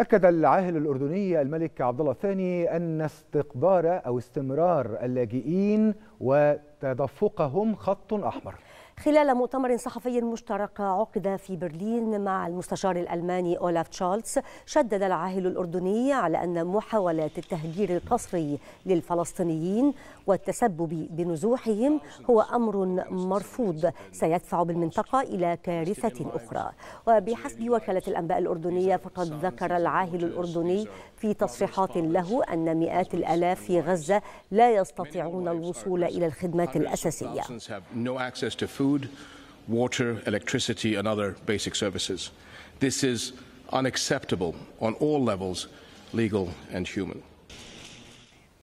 أكد العاهل الأردني الملك عبد الله الثاني أن استقبار أو استمرار اللاجئين وتدفقهم خط أحمر خلال مؤتمر صحفي مشترك عقد في برلين مع المستشار الألماني أولاف تشالتس شدد العاهل الأردني على أن محاولات التهجير القسري للفلسطينيين والتسبب بنزوحهم هو أمر مرفوض سيدفع بالمنطقة إلى كارثة أخرى وبحسب وكالة الأنباء الأردنية فقد ذكر العاهل الأردني في تصريحات له أن مئات الألاف في غزة لا يستطيعون الوصول إلى الخدمات الأساسية food, water, electricity, and other basic services. This is unacceptable on all levels, legal and human.